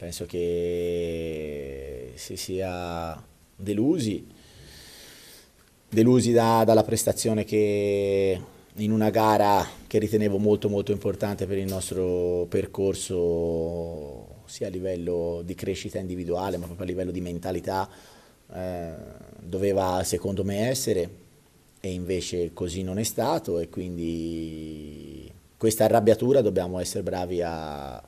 penso che si sia delusi, delusi da, dalla prestazione che in una gara che ritenevo molto molto importante per il nostro percorso sia a livello di crescita individuale ma proprio a livello di mentalità eh, doveva secondo me essere e invece così non è stato e quindi questa arrabbiatura dobbiamo essere bravi a,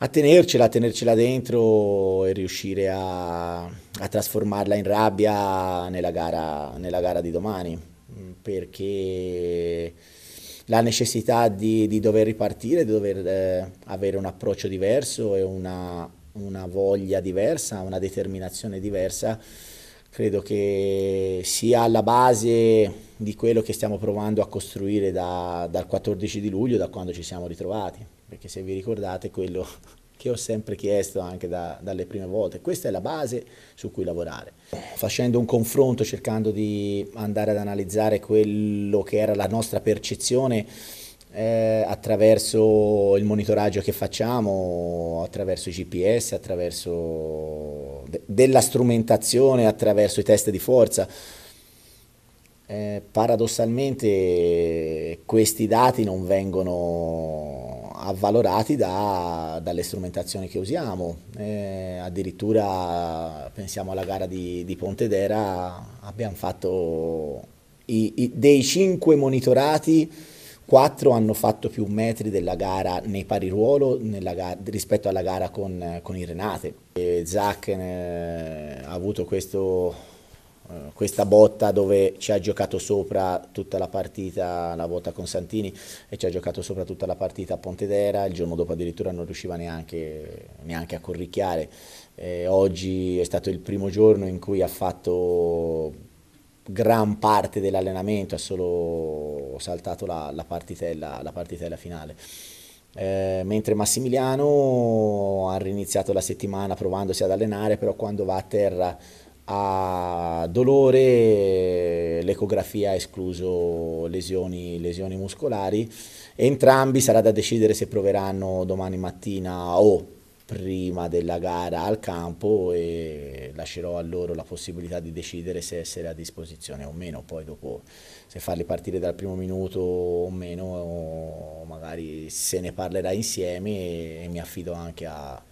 a tenercela, a tenercela dentro e riuscire a, a trasformarla in rabbia nella gara, nella gara, di domani, mm, perché la necessità di, di dover ripartire, di dover eh, avere un approccio diverso e una, una voglia diversa, una determinazione diversa credo che sia alla base di quello che stiamo provando a costruire da, dal 14 di luglio, da quando ci siamo ritrovati, perché se vi ricordate quello che ho sempre chiesto anche da, dalle prime volte, questa è la base su cui lavorare. Facendo un confronto, cercando di andare ad analizzare quello che era la nostra percezione, eh, attraverso il monitoraggio che facciamo, attraverso i GPS, attraverso de- della strumentazione attraverso i test di forza. Eh, paradossalmente questi dati non vengono avvalorati da, dalle strumentazioni che usiamo, eh, addirittura pensiamo alla gara di, di Pontedera, abbiamo fatto i, i, dei 5 monitorati Quattro hanno fatto più metri della gara nei pari ruolo gara, rispetto alla gara con, con il Renate. E Zach eh, ha avuto questo, eh, questa botta dove ci ha giocato sopra tutta la partita, la volta con Santini, e ci ha giocato sopra tutta la partita a Pontedera, il giorno dopo addirittura non riusciva neanche, neanche a corricchiare. Eh, oggi è stato il primo giorno in cui ha fatto gran parte dell'allenamento, ha solo saltato la, la, partitella, la partitella finale. Eh, mentre Massimiliano ha riniziato la settimana provandosi ad allenare, però quando va a terra ha dolore, l'ecografia ha escluso lesioni, lesioni muscolari. Entrambi sarà da decidere se proveranno domani mattina o prima della gara al campo e lascerò a loro la possibilità di decidere se essere a disposizione o meno, poi dopo se farli partire dal primo minuto o meno o magari se ne parlerà insieme e, e mi affido anche a,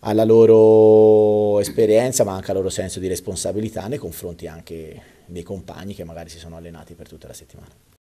alla loro esperienza ma anche al loro senso di responsabilità nei confronti anche dei compagni che magari si sono allenati per tutta la settimana.